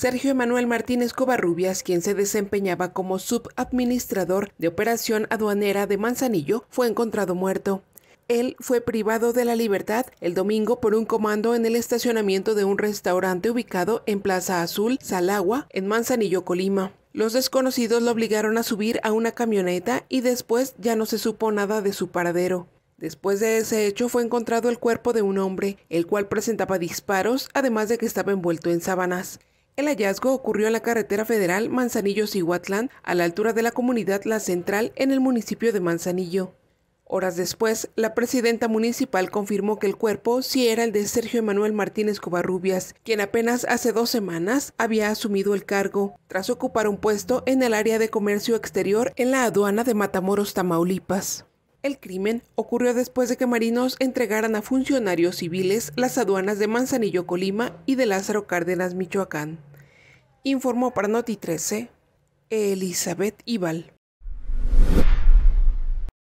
Sergio Emanuel Martínez Covarrubias, quien se desempeñaba como subadministrador de operación aduanera de Manzanillo, fue encontrado muerto. Él fue privado de la libertad el domingo por un comando en el estacionamiento de un restaurante ubicado en Plaza Azul, Salagua, en Manzanillo, Colima. Los desconocidos lo obligaron a subir a una camioneta y después ya no se supo nada de su paradero. Después de ese hecho fue encontrado el cuerpo de un hombre, el cual presentaba disparos, además de que estaba envuelto en sábanas. El hallazgo ocurrió en la carretera federal Manzanillo-Cihuatlán, a la altura de la comunidad La Central, en el municipio de Manzanillo. Horas después, la presidenta municipal confirmó que el cuerpo sí era el de Sergio Emanuel Martínez Covarrubias, quien apenas hace dos semanas había asumido el cargo, tras ocupar un puesto en el área de comercio exterior en la aduana de Matamoros, Tamaulipas. El crimen ocurrió después de que marinos entregaran a funcionarios civiles las aduanas de Manzanillo, Colima y de Lázaro Cárdenas, Michoacán informó para Noti 13 Elizabeth Ibal.